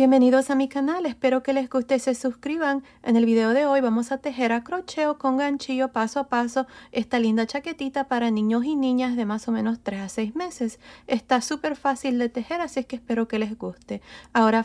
Bienvenidos a mi canal, espero que les guste se suscriban. En el video de hoy vamos a tejer a crocheo con ganchillo paso a paso esta linda chaquetita para niños y niñas de más o menos 3 a 6 meses. Está súper fácil de tejer, así es que espero que les guste. Ahora